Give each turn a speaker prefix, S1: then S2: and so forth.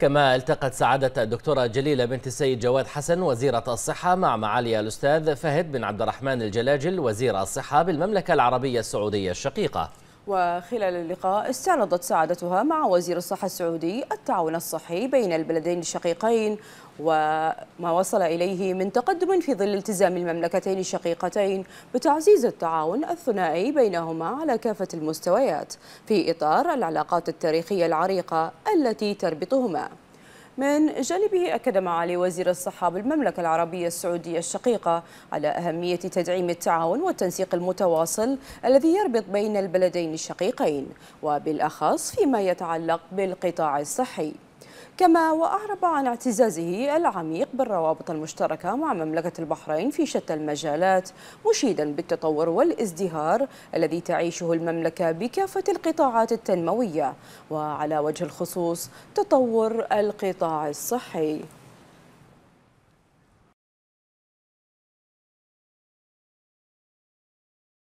S1: كما التقت سعادة الدكتورة جليلة بنت السيد جواد حسن وزيرة الصحة مع معالي الأستاذ فهد بن عبد الرحمن الجلاجل وزير الصحة بالمملكة العربية السعودية الشقيقة
S2: وخلال اللقاء استعرضت سعادتها مع وزير الصحة السعودي التعاون الصحي بين البلدين الشقيقين وما وصل إليه من تقدم في ظل التزام المملكتين الشقيقتين بتعزيز التعاون الثنائي بينهما على كافة المستويات في إطار العلاقات التاريخية العريقة التي تربطهما من جانبه أكد معالي وزير الصحة بالمملكة العربية السعودية الشقيقة على أهمية تدعيم التعاون والتنسيق المتواصل الذي يربط بين البلدين الشقيقين وبالأخص فيما يتعلق بالقطاع الصحي كما وأعرب عن اعتزازه العميق بالروابط المشتركة مع مملكة البحرين في شتى المجالات مشيدا بالتطور والازدهار الذي تعيشه المملكة بكافة القطاعات التنموية وعلى وجه الخصوص تطور القطاع الصحي